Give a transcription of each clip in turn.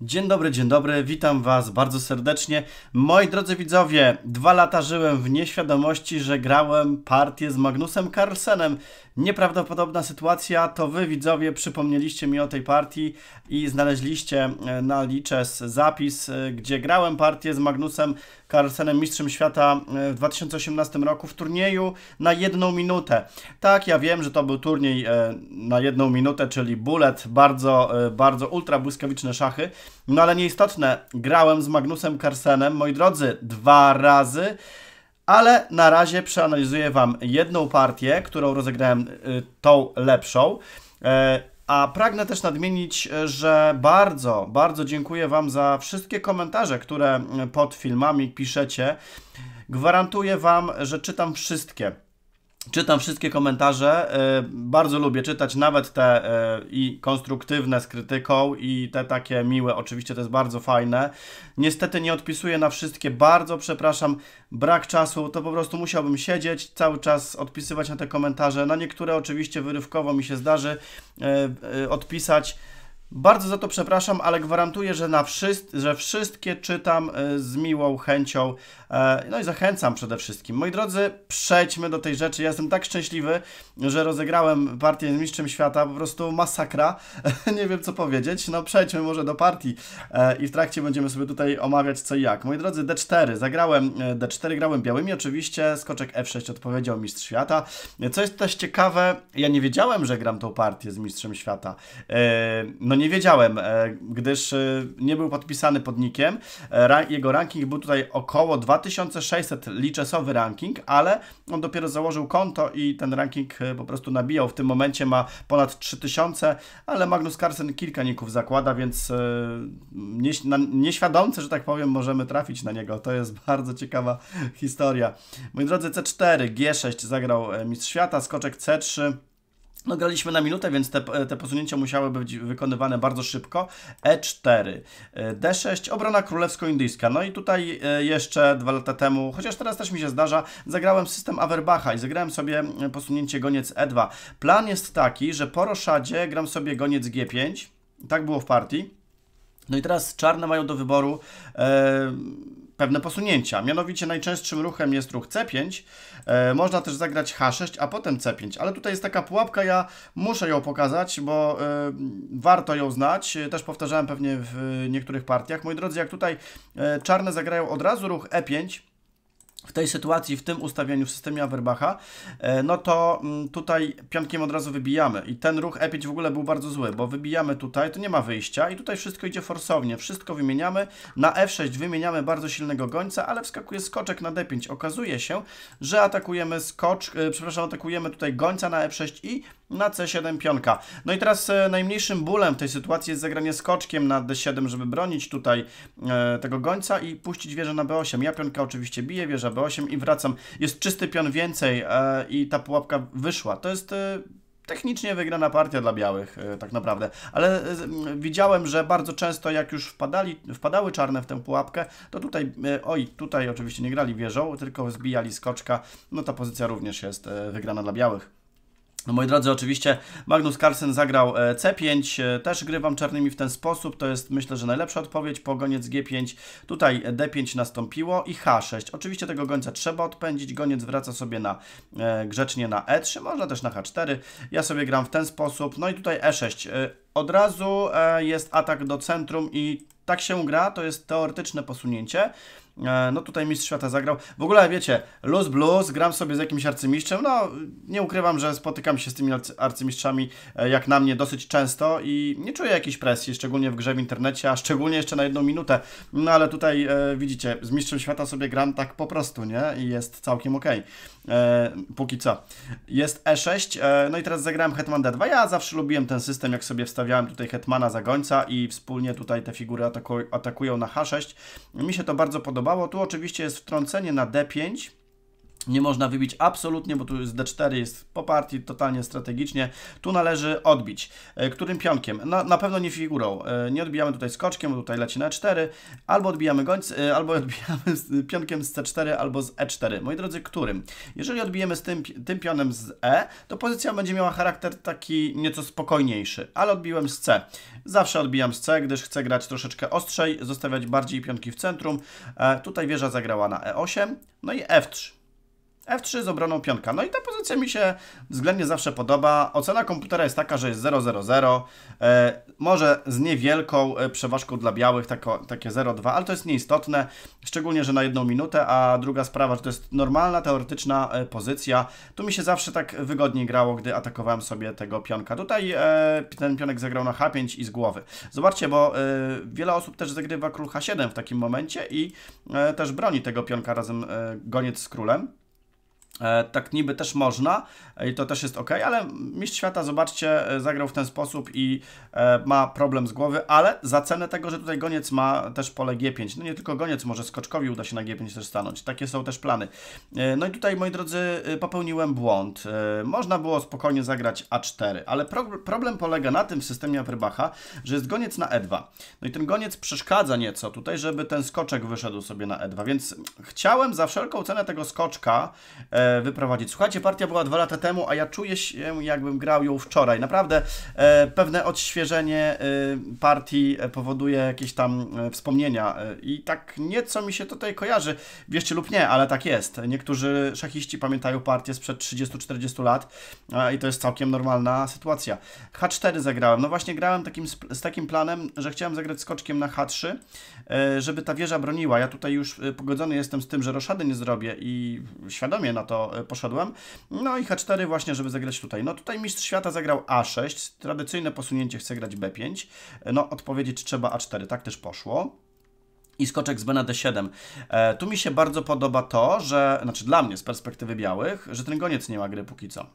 Dzień dobry, dzień dobry, witam Was bardzo serdecznie. Moi drodzy widzowie, dwa lata żyłem w nieświadomości, że grałem partię z Magnusem Carlsenem. Nieprawdopodobna sytuacja, to wy widzowie przypomnieliście mi o tej partii i znaleźliście e, na Liches zapis, e, gdzie grałem partię z Magnusem Carlsenem, mistrzem świata e, w 2018 roku w turnieju na jedną minutę. Tak, ja wiem, że to był turniej na jedną minutę, czyli bullet, bardzo, bardzo ultra błyskawiczne szachy, no ale nieistotne, grałem z Magnusem Carlsenem, moi drodzy, dwa razy ale na razie przeanalizuję Wam jedną partię, którą rozegrałem y, tą lepszą. E, a pragnę też nadmienić, e, że bardzo, bardzo dziękuję Wam za wszystkie komentarze, które y, pod filmami piszecie. Gwarantuję Wam, że czytam wszystkie. Czytam wszystkie komentarze, e, bardzo lubię czytać nawet te e, i konstruktywne z krytyką i te takie miłe, oczywiście to jest bardzo fajne. Niestety nie odpisuję na wszystkie, bardzo przepraszam, brak czasu, to po prostu musiałbym siedzieć, cały czas odpisywać na te komentarze, na niektóre oczywiście wyrywkowo mi się zdarzy e, odpisać, bardzo za to przepraszam, ale gwarantuję, że, na wszyst że wszystkie czytam e, z miłą chęcią. E, no i zachęcam przede wszystkim. Moi drodzy, przejdźmy do tej rzeczy. Ja jestem tak szczęśliwy, że rozegrałem partię z Mistrzem Świata. Po prostu masakra. Nie wiem co powiedzieć. No przejdźmy może do partii e, i w trakcie będziemy sobie tutaj omawiać co i jak. Moi drodzy, D4. Zagrałem D4, grałem białymi oczywiście. Skoczek F6 odpowiedział Mistrz Świata. Co jest też ciekawe, ja nie wiedziałem, że gram tą partię z Mistrzem Świata. No no nie wiedziałem, e, gdyż e, nie był podpisany pod nikiem. E, jego ranking był tutaj około 2600, liczesowy ranking, ale on dopiero założył konto i ten ranking po prostu nabijał. W tym momencie ma ponad 3000, ale Magnus Carlsen kilka ników zakłada, więc nieś nieświadomcy, że tak powiem, możemy trafić na niego. To jest bardzo ciekawa historia. Moi drodzy, C4, G6 zagrał Mistrz Świata, skoczek C3, no graliśmy na minutę, więc te, e, te posunięcia musiały być wykonywane bardzo szybko. E4, e, D6, obrona królewsko-indyjska. No i tutaj e, jeszcze dwa lata temu, chociaż teraz też mi się zdarza, zagrałem system Averbacha i zagrałem sobie posunięcie goniec E2. Plan jest taki, że po roszadzie gram sobie goniec G5. Tak było w partii. No i teraz czarne mają do wyboru... Yy pewne posunięcia. Mianowicie najczęstszym ruchem jest ruch C5. E, można też zagrać H6, a potem C5. Ale tutaj jest taka pułapka, ja muszę ją pokazać, bo e, warto ją znać. E, też powtarzałem pewnie w niektórych partiach. Moi drodzy, jak tutaj e, czarne zagrają od razu ruch E5, w tej sytuacji, w tym ustawieniu w systemie Averbacha, e, no to mm, tutaj pionkiem od razu wybijamy. I ten ruch E5 w ogóle był bardzo zły, bo wybijamy tutaj, to nie ma wyjścia i tutaj wszystko idzie forsownie. Wszystko wymieniamy. Na F6 wymieniamy bardzo silnego gońca, ale wskakuje skoczek na D5. Okazuje się, że atakujemy skocz, e, przepraszam, atakujemy tutaj gońca na F6 i na C7 pionka. No i teraz e, najmniejszym bólem w tej sytuacji jest zagranie skoczkiem na D7, żeby bronić tutaj e, tego gońca i puścić wieżę na B8. Ja pionka oczywiście biję, wieża B8 i wracam. Jest czysty pion więcej e, i ta pułapka wyszła. To jest... E, technicznie wygrana partia dla białych, e, tak naprawdę. Ale e, widziałem, że bardzo często jak już wpadali, wpadały czarne w tę pułapkę, to tutaj, oj, tutaj oczywiście nie grali wieżą, tylko zbijali skoczka. No ta pozycja również jest wygrana dla białych. No moi drodzy, oczywiście Magnus Carlsen zagrał e, C5, e, też grywam czarnymi w ten sposób, to jest myślę, że najlepsza odpowiedź, pogoniec G5, tutaj e, D5 nastąpiło i H6. Oczywiście tego gońca trzeba odpędzić, goniec wraca sobie na grzecznie na E3, można też na H4, ja sobie gram w ten sposób, no i tutaj E6. Od razu jest atak do centrum i tak się gra, to jest teoretyczne posunięcie, E, no tutaj mistrz świata zagrał. W ogóle wiecie, Luz Blues, gram sobie z jakimś arcymistrzem. No nie ukrywam, że spotykam się z tymi arcymistrzami e, jak na mnie dosyć często i nie czuję jakiejś presji, szczególnie w grze w internecie, a szczególnie jeszcze na jedną minutę. No ale tutaj e, widzicie, z mistrzem świata sobie gram tak po prostu, nie? I jest całkiem ok. E, póki co. Jest E6, e, no i teraz zagrałem Hetman D2. Ja zawsze lubiłem ten system, jak sobie wstawiałem tutaj Hetmana za gońca i wspólnie tutaj te figury ataku atakują na H6. Mi się to bardzo podoba podobało. Tu oczywiście jest wtrącenie na D5, nie można wybić absolutnie, bo tu jest D4, jest po partii, totalnie strategicznie. Tu należy odbić. E, którym pionkiem? Na, na pewno nie figurą. E, nie odbijamy tutaj skoczkiem, bo tutaj leci na E4. Albo odbijamy gońc, e, albo odbijamy z, pionkiem z C4, albo z E4. Moi drodzy, którym? Jeżeli odbijemy z tym, tym pionem z E, to pozycja będzie miała charakter taki nieco spokojniejszy. Ale odbiłem z C. Zawsze odbijam z C, gdyż chcę grać troszeczkę ostrzej, zostawiać bardziej pionki w centrum. Tutaj wieża zagrała na E8, no i F3. F3 z obroną pionka. No i ta pozycja mi się względnie zawsze podoba. Ocena komputera jest taka, że jest 000. E, może z niewielką e, przeważką dla białych, tako, takie 0,2, ale to jest nieistotne, szczególnie, że na jedną minutę, a druga sprawa, że to jest normalna, teoretyczna e, pozycja. Tu mi się zawsze tak wygodniej grało, gdy atakowałem sobie tego pionka. Tutaj e, ten pionek zagrał na H5 i z głowy. Zobaczcie, bo e, wiele osób też zagrywa król H7 w takim momencie i e, też broni tego pionka razem goniec z królem. E, tak niby też można i to też jest ok, ale Mistrz Świata, zobaczcie, e, zagrał w ten sposób i e, ma problem z głowy, ale za cenę tego, że tutaj goniec ma też pole G5. No nie tylko goniec, może skoczkowi uda się na G5 też stanąć. Takie są też plany. No i tutaj, moi drodzy, popełniłem błąd. Można było spokojnie zagrać A4, ale pro problem polega na tym w systemie Aprybacha, że jest goniec na E2. No i ten goniec przeszkadza nieco tutaj, żeby ten skoczek wyszedł sobie na E2, więc chciałem za wszelką cenę tego skoczka wyprowadzić. Słuchajcie, partia była dwa lata temu, a ja czuję się, jakbym grał ją wczoraj. Naprawdę e, pewne odświeżenie e, partii e, powoduje jakieś tam e, wspomnienia i tak nieco mi się tutaj kojarzy. Wierzcie lub nie, ale tak jest. Niektórzy szachiści pamiętają partię sprzed 30-40 lat i to jest całkiem normalna sytuacja. H4 zagrałem. No właśnie grałem takim, z takim planem, że chciałem zagrać skoczkiem na H3, żeby ta wieża broniła. Ja tutaj już pogodzony jestem z tym, że roszady nie zrobię i świadomie na to to e, poszedłem. No i H4 właśnie, żeby zagrać tutaj. No tutaj mistrz świata zagrał A6, tradycyjne posunięcie chce grać B5. E, no odpowiedzieć trzeba A4, tak też poszło i skoczek z B na D7. E, tu mi się bardzo podoba to, że, znaczy dla mnie z perspektywy białych, że ten goniec nie ma gry póki co.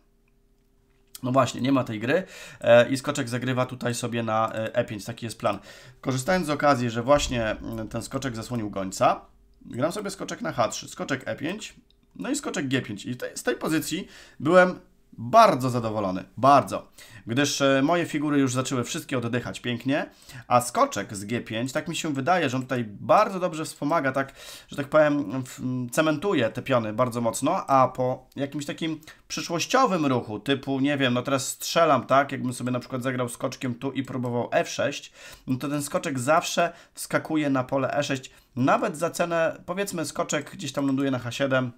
No właśnie, nie ma tej gry e, i skoczek zagrywa tutaj sobie na E5, taki jest plan. Korzystając z okazji, że właśnie mm, ten skoczek zasłonił gońca, gram sobie skoczek na H3, skoczek E5, no i skoczek G5. I z tej pozycji byłem bardzo zadowolony, bardzo, gdyż e, moje figury już zaczęły wszystkie oddychać pięknie, a skoczek z G5, tak mi się wydaje, że on tutaj bardzo dobrze wspomaga, tak, że tak powiem, cementuje te piony bardzo mocno, a po jakimś takim przyszłościowym ruchu, typu, nie wiem, no teraz strzelam, tak, jakbym sobie na przykład zagrał skoczkiem tu i próbował F6, no to ten skoczek zawsze wskakuje na pole E6, nawet za cenę, powiedzmy, skoczek gdzieś tam ląduje na H7,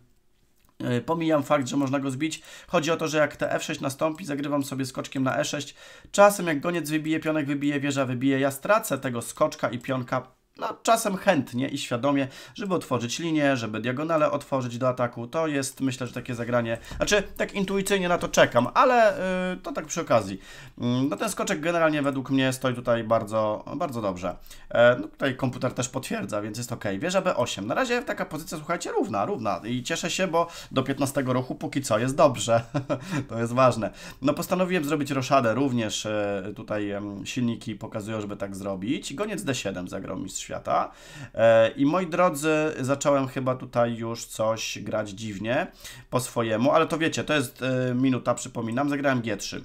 Y, pomijam fakt, że można go zbić. Chodzi o to, że jak te F6 nastąpi, zagrywam sobie skoczkiem na E6. Czasem jak goniec wybije pionek, wybije wieża, wybije. Ja stracę tego skoczka i pionka no, czasem chętnie i świadomie, żeby otworzyć linię, żeby diagonale otworzyć do ataku. To jest, myślę, że takie zagranie. Znaczy, tak intuicyjnie na to czekam, ale yy, to tak przy okazji. Yy, no ten skoczek generalnie według mnie stoi tutaj bardzo, bardzo dobrze. Yy, no, tutaj komputer też potwierdza, więc jest ok. Wieża B8. Na razie taka pozycja, słuchajcie, równa, równa. I cieszę się, bo do 15 ruchu póki co jest dobrze. to jest ważne. No postanowiłem zrobić roszadę również. E, tutaj silniki pokazują, żeby tak zrobić. Goniec D7 zagrał świata. E, I moi drodzy, zacząłem chyba tutaj już coś grać dziwnie po swojemu, ale to wiecie, to jest e, minuta, przypominam, zagrałem G3.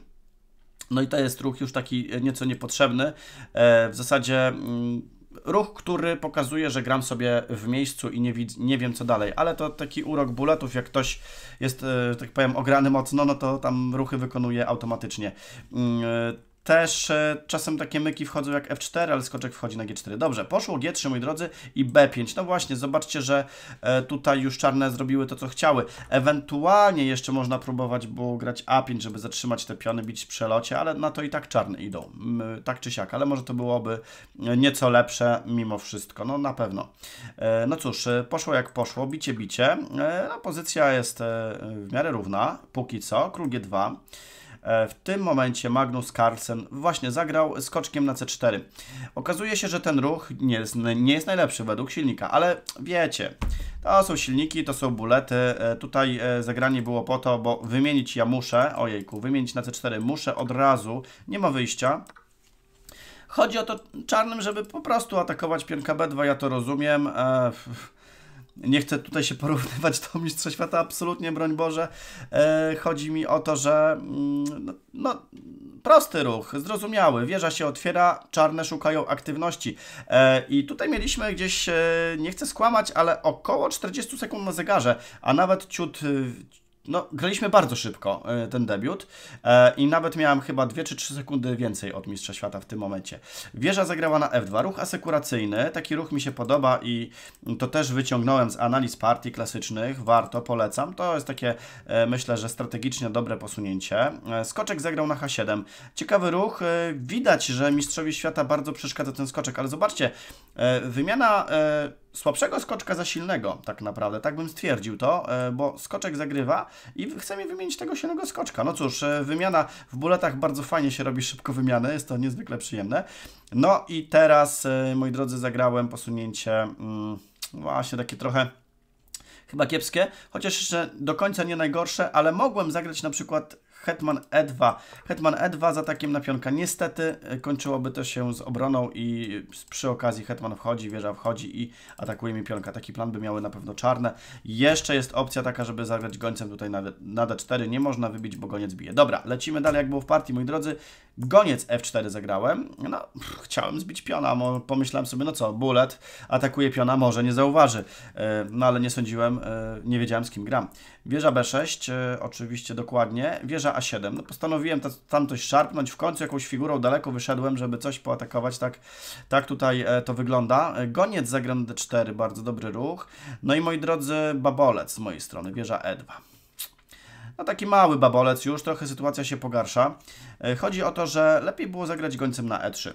No i to jest ruch już taki e, nieco niepotrzebny. W zasadzie mm, ruch, który pokazuje, że gram sobie w miejscu i nie, widz, nie wiem co dalej, ale to taki urok buletów, jak ktoś jest, tak powiem, ograny mocno, no to tam ruchy wykonuje automatycznie. Mm, też e, czasem takie myki wchodzą jak F4, ale skoczek wchodzi na G4. Dobrze, poszło G3, moi drodzy, i B5. No właśnie, zobaczcie, że e, tutaj już czarne zrobiły to, co chciały. Ewentualnie jeszcze można próbować było grać A5, żeby zatrzymać te piony, bić w przelocie, ale na to i tak czarne idą, tak czy siak. Ale może to byłoby e, nieco lepsze mimo wszystko, no na pewno. E, no cóż, e, poszło jak poszło, bicie, bicie. no, pozycja jest w miarę równa, póki co, król G2. E, w tym momencie Magnus Carlsen właśnie zagrał skoczkiem na C4. Okazuje się, że ten ruch nie jest, nie jest najlepszy według silnika, ale wiecie, to są silniki, to są bulety. E, tutaj e, zagranie było po to, bo wymienić ja muszę, ojejku, wymienić na C4 muszę od razu, nie ma wyjścia. Chodzi o to czarnym, żeby po prostu atakować pionka B2, ja to rozumiem nie chcę tutaj się porównywać do Mistrza Świata, absolutnie, broń Boże. E, chodzi mi o to, że mm, no, no, prosty ruch, zrozumiały, wieża się otwiera, czarne szukają aktywności. E, I tutaj mieliśmy gdzieś, e, nie chcę skłamać, ale około 40 sekund na zegarze, a nawet ciut no, graliśmy bardzo szybko e, ten debiut e, i nawet miałem chyba 2 czy 3 sekundy więcej od Mistrza Świata w tym momencie. Wieża zagrała na F2, ruch asekuracyjny, taki ruch mi się podoba i to też wyciągnąłem z analiz partii klasycznych, warto, polecam. To jest takie, e, myślę, że strategicznie dobre posunięcie. Skoczek zagrał na H7. Ciekawy ruch, widać, że Mistrzowi Świata bardzo przeszkadza ten skoczek, ale zobaczcie, wymiana słabszego skoczka za silnego, tak naprawdę, tak bym stwierdził to, e, bo skoczek zagrywa i mi wymienić tego silnego skoczka. No cóż, e, wymiana w buletach bardzo fajnie się robi szybko wymiany, jest to niezwykle przyjemne. No i teraz, e, moi drodzy, zagrałem posunięcie właśnie mm, no, takie trochę chyba kiepskie, chociaż jeszcze do końca nie najgorsze, ale mogłem zagrać na przykład Hetman E2. Hetman E2 z atakiem na pionka. Niestety e, kończyłoby to się z obroną i przy okazji Hetman wchodzi, wieża wchodzi i atakuje mi pionka. Taki plan by miały na pewno czarne. Jeszcze jest opcja taka, żeby zagrać gońcem tutaj na, na D4. Nie można wybić, bo goniec bije. Dobra, lecimy dalej jak było w partii, moi drodzy. Goniec F4 zagrałem, no pff, chciałem zbić piona, pomyślałem sobie, no co, bullet atakuje piona, może nie zauważy, e, no ale nie sądziłem, e, nie wiedziałem z kim gram. Wieża B6, e, oczywiście dokładnie, wieża A7, no postanowiłem tam coś szarpnąć, w końcu jakąś figurą daleko wyszedłem, żeby coś poatakować, tak, tak tutaj to wygląda. Goniec zagram D4, bardzo dobry ruch, no i moi drodzy, babolec z mojej strony, wieża E2. No taki mały babolec już, trochę sytuacja się pogarsza. E, chodzi o to, że lepiej było zagrać gońcem na E3.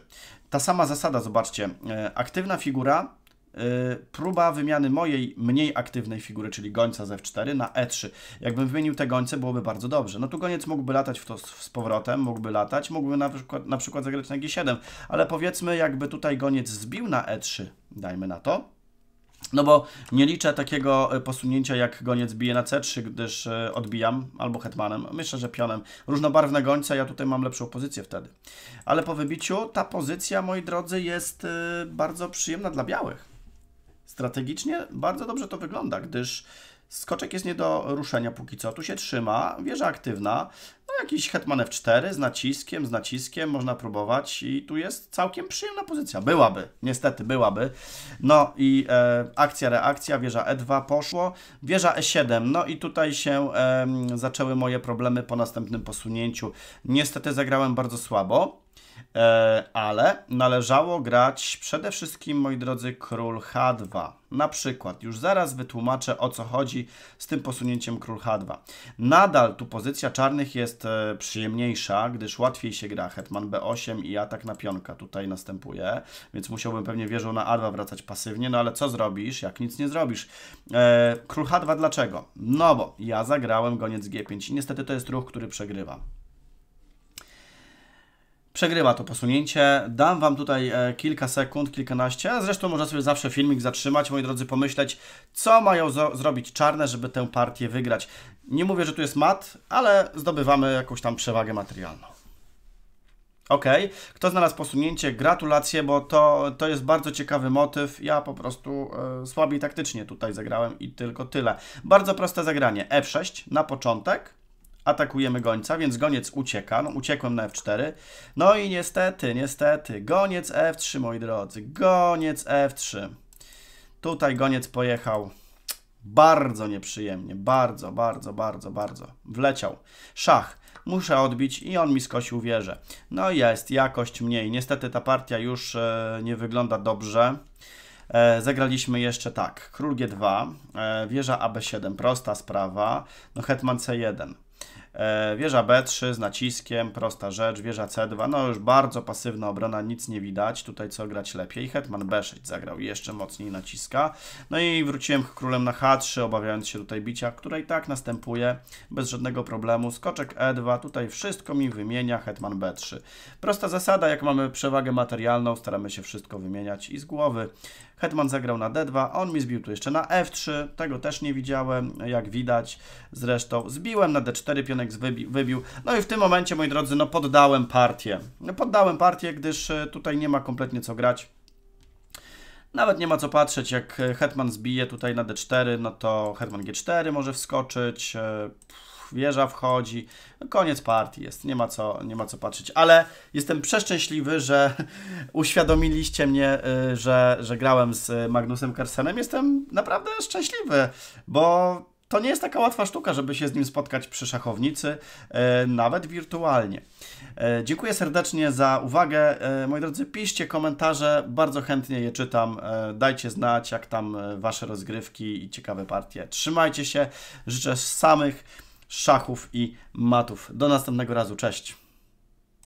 Ta sama zasada, zobaczcie, e, aktywna figura, e, próba wymiany mojej mniej aktywnej figury, czyli gońca z F4 na E3. Jakbym wymienił te gońce, byłoby bardzo dobrze. No tu goniec mógłby latać w to z powrotem, mógłby latać, mógłby na przykład, na przykład zagrać na G7, ale powiedzmy jakby tutaj goniec zbił na E3, dajmy na to, no bo nie liczę takiego e, posunięcia jak goniec bije na C3, gdyż e, odbijam albo hetmanem, myślę, że pionem. Różnobarwne gońce, ja tutaj mam lepszą pozycję wtedy. Ale po wybiciu ta pozycja, moi drodzy, jest e, bardzo przyjemna dla białych. Strategicznie bardzo dobrze to wygląda, gdyż skoczek jest nie do ruszenia póki co. Tu się trzyma, wieża aktywna, no, jakiś hetman F4 z naciskiem, z naciskiem można próbować i tu jest całkiem przyjemna pozycja. Byłaby, niestety byłaby. No i e, akcja, reakcja, wieża E2 poszło, wieża E7, no i tutaj się e, zaczęły moje problemy po następnym posunięciu. Niestety zagrałem bardzo słabo. E, ale należało grać przede wszystkim, moi drodzy, król H2. Na przykład, już zaraz wytłumaczę o co chodzi z tym posunięciem król H2. Nadal tu pozycja czarnych jest e, przyjemniejsza, gdyż łatwiej się gra. Hetman B8 i atak na pionka tutaj następuje, więc musiałbym pewnie wieżą na A2 wracać pasywnie, no ale co zrobisz, jak nic nie zrobisz? E, król H2 dlaczego? No bo ja zagrałem goniec G5 i niestety to jest ruch, który przegrywa przegrywa to posunięcie. Dam Wam tutaj e, kilka sekund, kilkanaście. Zresztą można sobie zawsze filmik zatrzymać, moi drodzy, pomyśleć, co mają zrobić czarne, żeby tę partię wygrać. Nie mówię, że tu jest mat, ale zdobywamy jakąś tam przewagę materialną. Ok, kto znalazł posunięcie, gratulacje, bo to, to jest bardzo ciekawy motyw. Ja po prostu e, słabiej taktycznie tutaj zagrałem i tylko tyle. Bardzo proste zagranie. F6 e na początek, atakujemy gońca, więc goniec ucieka. No, uciekłem na F4. No i niestety, niestety, goniec F3, moi drodzy. Goniec F3. Tutaj goniec pojechał bardzo nieprzyjemnie. Bardzo, bardzo, bardzo, bardzo. Wleciał. Szach. Muszę odbić i on mi skosił wieżę. No jest, jakość mniej. Niestety ta partia już e, nie wygląda dobrze. E, zagraliśmy jeszcze tak. Król G2, e, wieża AB7, prosta sprawa. No hetman C1. E, wieża B3 z naciskiem, prosta rzecz. Wieża C2, no już bardzo pasywna obrona, nic nie widać. Tutaj co grać lepiej. Hetman B6 zagrał jeszcze mocniej naciska. No i wróciłem królem na H3, obawiając się tutaj bicia, które i tak następuje bez żadnego problemu. Skoczek E2, tutaj wszystko mi wymienia Hetman B3. Prosta zasada, jak mamy przewagę materialną, staramy się wszystko wymieniać i z głowy. Hetman zagrał na D2, on mi zbił tu jeszcze na F3, tego też nie widziałem, jak widać. Zresztą zbiłem na D4 pionek wybił, wybił. No i w tym momencie, moi drodzy, no poddałem partię. No poddałem partię, gdyż e, tutaj nie ma kompletnie co grać. Nawet nie ma co patrzeć, jak e, Hetman zbije tutaj na D4, no to Hetman G4 może wskoczyć, e, wieża wchodzi, no koniec partii jest, nie ma, co, nie ma co patrzeć. Ale jestem przeszczęśliwy, że uświadomiliście mnie, że, że grałem z Magnusem Carlsenem. Jestem naprawdę szczęśliwy, bo to nie jest taka łatwa sztuka, żeby się z nim spotkać przy szachownicy, e, nawet wirtualnie. E, dziękuję serdecznie za uwagę. E, moi drodzy, piszcie komentarze, bardzo chętnie je czytam. Dajcie znać, jak tam Wasze rozgrywki i ciekawe partie. Trzymajcie się, życzę samych szachów i matów. Do następnego razu, cześć.